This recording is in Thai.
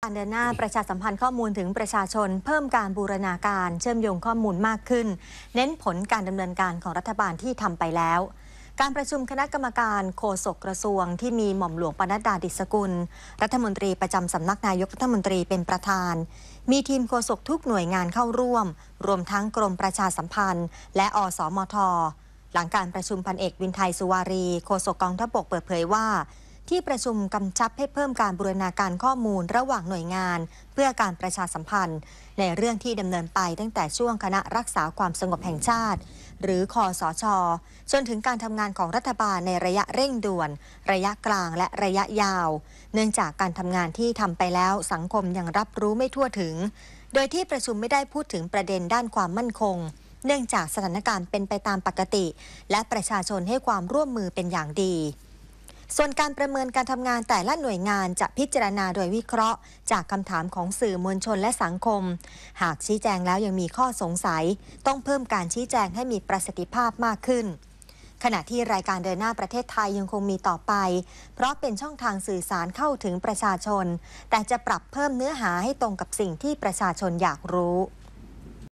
การเดินหน้าประชาสัมพันธ์ข้อมูลถึงประชาชน เพิ่มการบูรณาการเชื่อมโยงข้อมูลมากขึ้น เน้นผลการดำเนินการของรัฐบาลที่ทำไปแล้ว การประชุมคณะกรรมการโฆษกกระทรวงที่มีหม่อมหลวงปนัดดาดิศกุล รัฐมนตรีประจำสำนักนายกรัฐมนตรีเป็นประธาน มีทีมโฆษกทุกหน่วยงานเข้าร่วม รวมทั้งกรมประชาสัมพันธ์ และอสมทหลังการประชุมพันเอกวินไทยสุวารีโฆษกกองทัพบกเปิดเผยว่าที่ประชุมกำชับให้เพิ่มการบูรณาการข้อมูล ระหว่างหน่วยงานเพื่อการประชาสัมพันธ์ ในเรื่องที่ดำเนินไปตั้งแต่ช่วงคณะรักษาความสงบแห่งชาติ หรือคอสช จนถึงการทำงานของรัฐบาลในระยะเร่งด่วน ระยะกลางและระยะยาว เนื่องจากการทำงานที่ทำไปแล้วสังคมยังรับรู้ไม่ทั่วถึง โดยที่ประชุมไม่ได้พูดถึงประเด็นด้านความมั่นคง เนื่องจากสถานการณ์เป็นไปตามปกติ และประชาชนให้ความร่วมมือเป็นอย่างดีส่วนการประเมินการทำงานแต่ละหน่วยงานจะพิจารณาโดยวิเคราะห์ จากคำถามของสื่อมวลชนและสังคม หากชี้แจงแล้วยังมีข้อสงสัย ต้องเพิ่มการชี้แจงให้มีประสิทธิภาพมากขึ้น ขณะที่รายการเดินหน้าประเทศไทยยังคงมีต่อไป เพราะเป็นช่องทางสื่อสารเข้าถึงประชาชน แต่จะปรับเพิ่มเนื้อหาให้ตรงกับสิ่งที่ประชาชนอยากรู้